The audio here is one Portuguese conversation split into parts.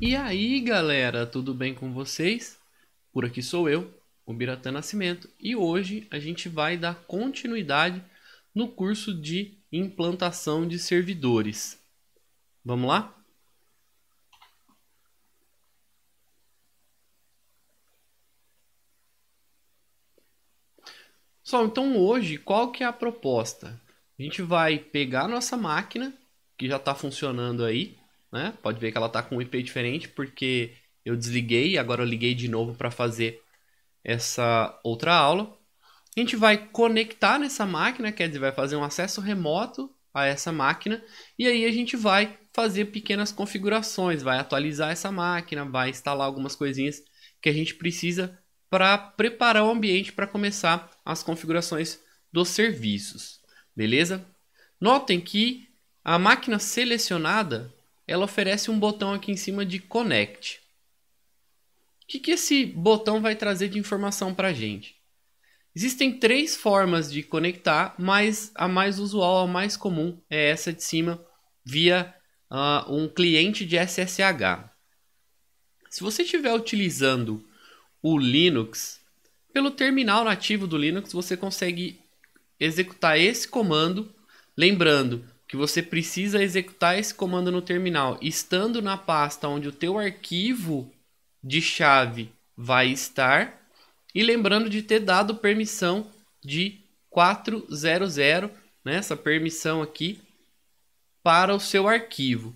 E aí galera, tudo bem com vocês? Por aqui sou eu, o Biratã Nascimento, e hoje a gente vai dar continuidade no curso de implantação de servidores. Vamos lá? Pessoal, então hoje qual que é a proposta? A gente vai pegar a nossa máquina, que já está funcionando aí, né? Pode ver que ela está com um IP diferente, porque eu desliguei, agora eu liguei de novo para fazer essa outra aula. A gente vai conectar nessa máquina, quer dizer, vai fazer um acesso remoto a essa máquina e aí a gente vai fazer pequenas configurações, vai atualizar essa máquina, vai instalar algumas coisinhas que a gente precisa para preparar o ambiente para começar as configurações dos serviços. Beleza? Notem que a máquina selecionada ela oferece um botão aqui em cima de Connect. O que, que esse botão vai trazer de informação para a gente? Existem três formas de conectar, mas a mais usual, a mais comum, é essa de cima, via uh, um cliente de SSH. Se você estiver utilizando o Linux, pelo terminal nativo do Linux, você consegue executar esse comando, lembrando que você precisa executar esse comando no terminal, estando na pasta onde o teu arquivo de chave vai estar e lembrando de ter dado permissão de 400, né, essa permissão aqui para o seu arquivo.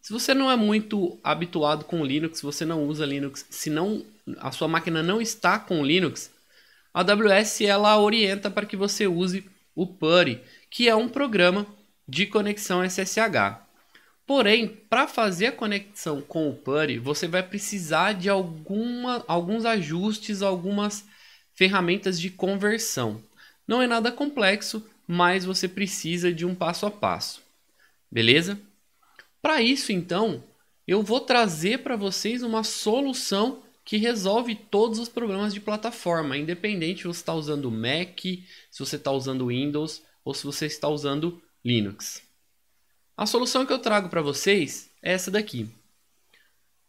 Se você não é muito habituado com Linux, se você não usa Linux, se não a sua máquina não está com Linux, a AWS ela orienta para que você use o Putty, que é um programa de conexão SSH. Porém, para fazer a conexão com o Putty, você vai precisar de alguma, alguns ajustes, algumas ferramentas de conversão. Não é nada complexo, mas você precisa de um passo a passo. Beleza? Para isso, então, eu vou trazer para vocês uma solução que resolve todos os problemas de plataforma, independente se você está usando Mac, se você está usando Windows ou se você está usando Linux. A solução que eu trago para vocês é essa daqui.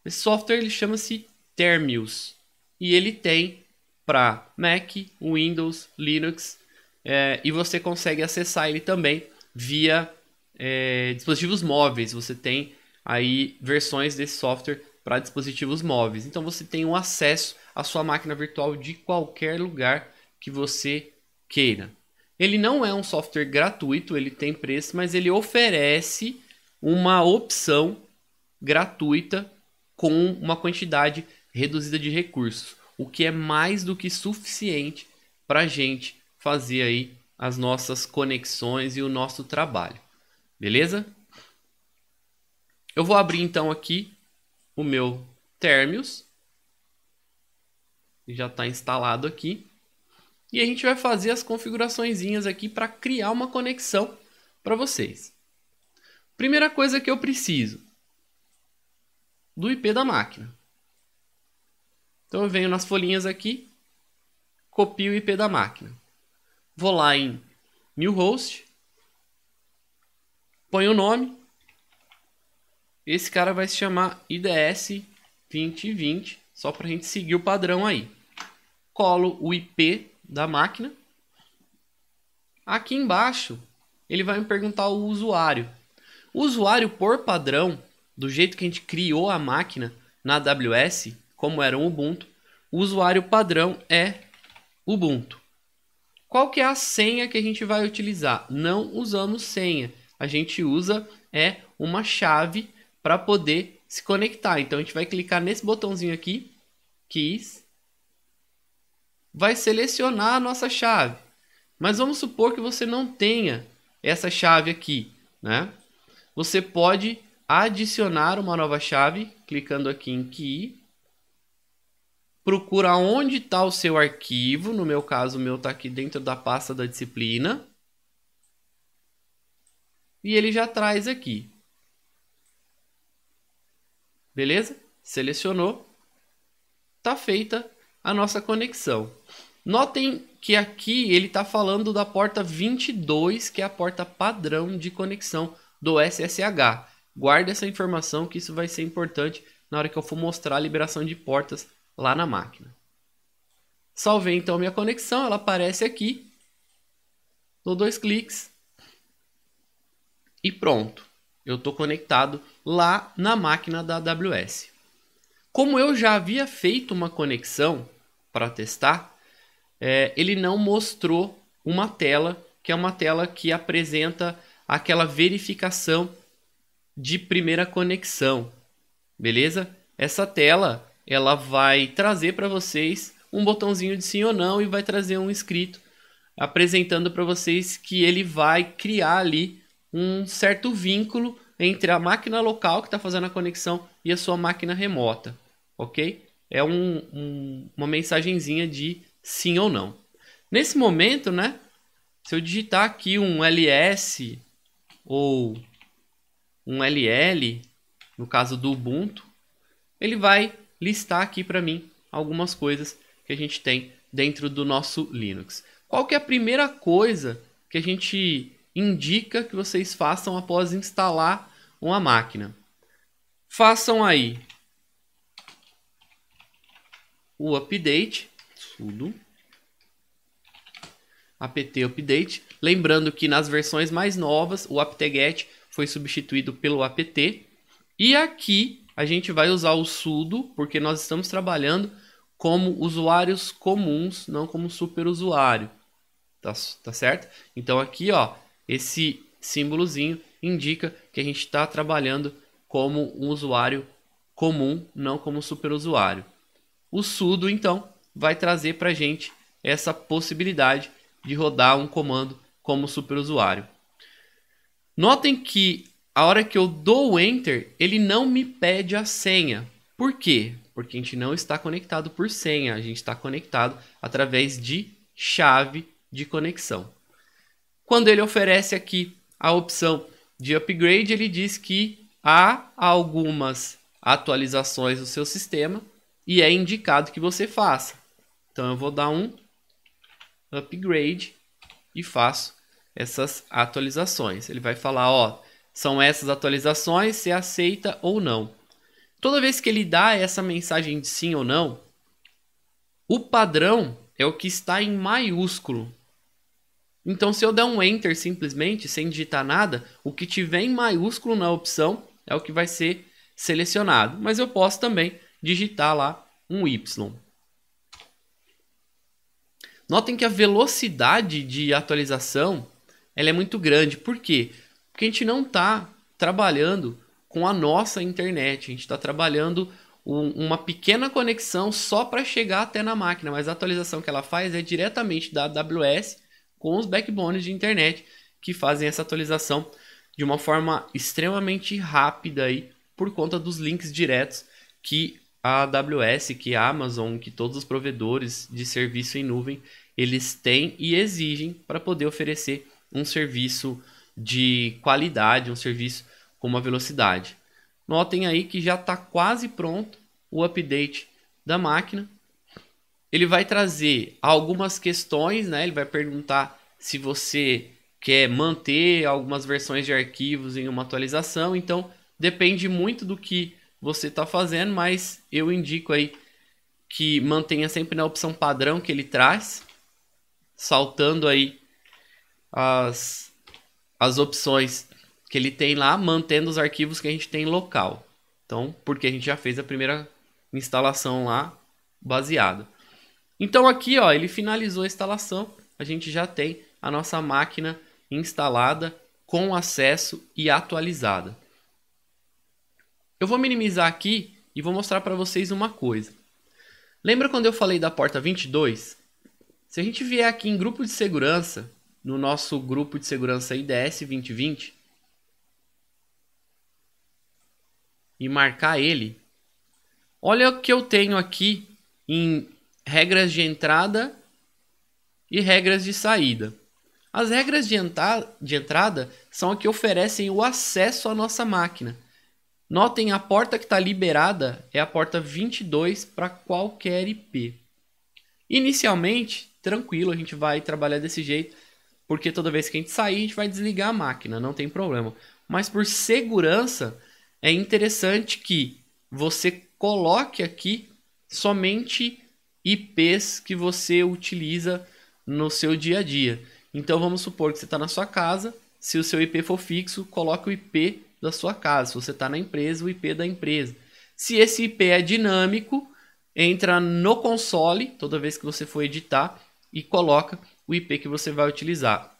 Esse software ele chama-se Termius e ele tem para Mac, Windows, Linux é, e você consegue acessar ele também via é, dispositivos móveis. Você tem aí versões desse software para dispositivos móveis. Então você tem um acesso à sua máquina virtual de qualquer lugar que você queira. Ele não é um software gratuito, ele tem preço, mas ele oferece uma opção gratuita com uma quantidade reduzida de recursos, o que é mais do que suficiente para a gente fazer aí as nossas conexões e o nosso trabalho, beleza? Eu vou abrir então aqui o meu Termius Já está instalado aqui. E a gente vai fazer as configuraçõezinhas aqui para criar uma conexão para vocês. Primeira coisa que eu preciso do IP da máquina. Então eu venho nas folhinhas aqui, copio o IP da máquina. Vou lá em new host, ponho o nome, esse cara vai se chamar IDS 2020, só para a gente seguir o padrão aí. Colo o IP da máquina. Aqui embaixo, ele vai me perguntar o usuário. O usuário, por padrão, do jeito que a gente criou a máquina na AWS, como era o Ubuntu, o usuário padrão é Ubuntu. Qual que é a senha que a gente vai utilizar? Não usamos senha, a gente usa é uma chave para poder se conectar. Então a gente vai clicar nesse botãozinho aqui, keys, vai selecionar a nossa chave. Mas vamos supor que você não tenha essa chave aqui, né? Você pode adicionar uma nova chave clicando aqui em key. Procura onde está o seu arquivo, no meu caso o meu está aqui dentro da pasta da disciplina. E ele já traz aqui. Beleza? Selecionou. Tá feita a nossa conexão. Notem que aqui ele está falando da porta 22, que é a porta padrão de conexão do SSH. Guarde essa informação que isso vai ser importante na hora que eu for mostrar a liberação de portas lá na máquina. Salvei então minha conexão, ela aparece aqui. Dou dois cliques e pronto. Eu estou conectado lá na máquina da AWS. Como eu já havia feito uma conexão para testar, é, ele não mostrou uma tela que é uma tela que apresenta aquela verificação de primeira conexão, beleza? Essa tela ela vai trazer para vocês um botãozinho de sim ou não e vai trazer um escrito apresentando para vocês que ele vai criar ali um certo vínculo entre a máquina local que está fazendo a conexão e a sua máquina remota, ok? É um, um, uma mensagenzinha de sim ou não. Nesse momento, né? Se eu digitar aqui um ls ou um ll, no caso do Ubuntu, ele vai listar aqui para mim algumas coisas que a gente tem dentro do nosso Linux. Qual que é a primeira coisa que a gente indica que vocês façam após instalar uma máquina. Façam aí o update, sudo apt update, lembrando que nas versões mais novas o apt-get foi substituído pelo apt e aqui a gente vai usar o sudo porque nós estamos trabalhando como usuários comuns, não como superusuário. Tá, tá certo? Então aqui, ó, esse símbolozinho indica que a gente está trabalhando como um usuário comum, não como superusuário. O sudo, então, vai trazer para a gente essa possibilidade de rodar um comando como superusuário. Notem que a hora que eu dou o Enter, ele não me pede a senha. Por quê? Porque a gente não está conectado por senha, a gente está conectado através de chave de conexão. Quando ele oferece aqui a opção de upgrade, ele diz que há algumas atualizações do seu sistema e é indicado que você faça. Então eu vou dar um upgrade e faço essas atualizações. Ele vai falar, ó, são essas atualizações, se aceita ou não. Toda vez que ele dá essa mensagem de sim ou não, o padrão é o que está em maiúsculo. Então, se eu der um enter simplesmente, sem digitar nada, o que tiver em maiúsculo na opção é o que vai ser selecionado. Mas eu posso também digitar lá um Y. Notem que a velocidade de atualização ela é muito grande. Por quê? Porque a gente não está trabalhando com a nossa internet. A gente está trabalhando um, uma pequena conexão só para chegar até na máquina. Mas a atualização que ela faz é diretamente da AWS com os backbones de internet que fazem essa atualização de uma forma extremamente rápida aí, por conta dos links diretos que a AWS, que a Amazon, que todos os provedores de serviço em nuvem, eles têm e exigem para poder oferecer um serviço de qualidade, um serviço com uma velocidade. Notem aí que já está quase pronto o update da máquina ele vai trazer algumas questões, né? Ele vai perguntar se você quer manter algumas versões de arquivos em uma atualização. Então, depende muito do que você está fazendo, mas eu indico aí que mantenha sempre na opção padrão que ele traz, saltando aí as, as opções que ele tem lá, mantendo os arquivos que a gente tem local. Então, porque a gente já fez a primeira instalação lá baseado. Então aqui, ó, ele finalizou a instalação. A gente já tem a nossa máquina instalada com acesso e atualizada. Eu vou minimizar aqui e vou mostrar para vocês uma coisa. Lembra quando eu falei da porta 22? Se a gente vier aqui em grupo de segurança, no nosso grupo de segurança IDS 2020, e marcar ele, olha o que eu tenho aqui em regras de entrada e regras de saída. As regras de, de entrada são as que oferecem o acesso à nossa máquina. Notem a porta que está liberada é a porta 22 para qualquer IP. Inicialmente, tranquilo, a gente vai trabalhar desse jeito, porque toda vez que a gente sair, a gente vai desligar a máquina, não tem problema. Mas por segurança, é interessante que você coloque aqui somente IPs que você utiliza no seu dia a dia. Então vamos supor que você está na sua casa, se o seu IP for fixo, coloque o IP da sua casa. Se você está na empresa, o IP da empresa. Se esse IP é dinâmico, entra no console toda vez que você for editar e coloca o IP que você vai utilizar.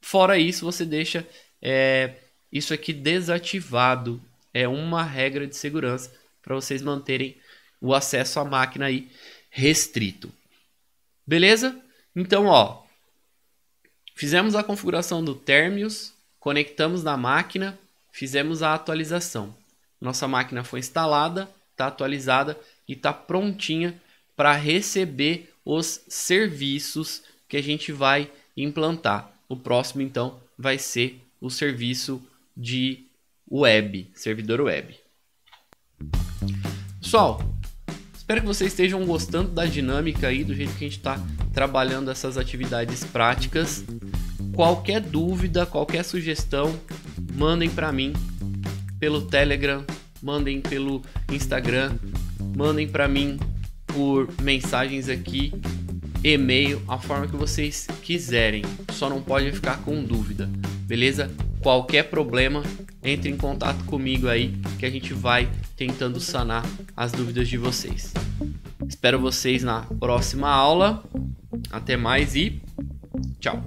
Fora isso, você deixa é, isso aqui desativado. É uma regra de segurança para vocês manterem o acesso à máquina aí restrito. Beleza? Então, ó, fizemos a configuração do Termius, conectamos na máquina, fizemos a atualização. Nossa máquina foi instalada, está atualizada e está prontinha para receber os serviços que a gente vai implantar. O próximo, então, vai ser o serviço de web, servidor web. Pessoal, Espero que vocês estejam gostando da dinâmica aí, do jeito que a gente está trabalhando essas atividades práticas. Qualquer dúvida, qualquer sugestão, mandem para mim pelo Telegram, mandem pelo Instagram, mandem para mim por mensagens aqui, e-mail, a forma que vocês quiserem. Só não pode ficar com dúvida, beleza? qualquer problema, entre em contato comigo aí que a gente vai tentando sanar as dúvidas de vocês. Espero vocês na próxima aula. Até mais e tchau.